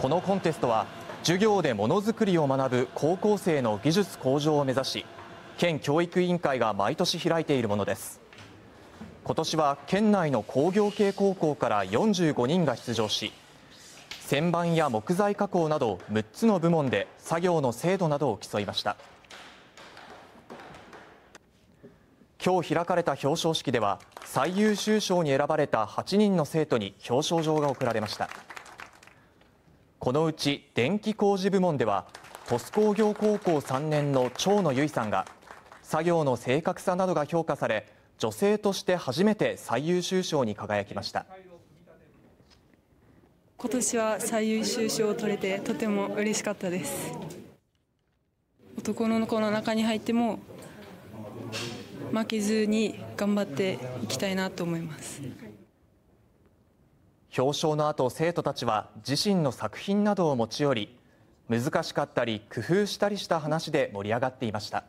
このコンテストは授業でものづくりを学ぶ高校生の技術向上を目指し県教育委員会が毎年開いているものです今年は県内の工業系高校から45人が出場し旋盤や木材加工など6つの部門で作業の精度などを競いました今日開かれた表彰式では最優秀賞に選ばれた8人の生徒に表彰状が贈られました。このうち電気工事部門では鳥栖工業高校3年の長野由依さんが作業の正確さなどが評価され女性として初めて最優秀賞に輝きました今年は最優秀賞を取れてとても嬉しかったです男の子の中に入っても負けずに頑張っていきたいなと思います。表彰の後生徒たちは自身の作品などを持ち寄り難しかったり工夫したりした話で盛り上がっていました。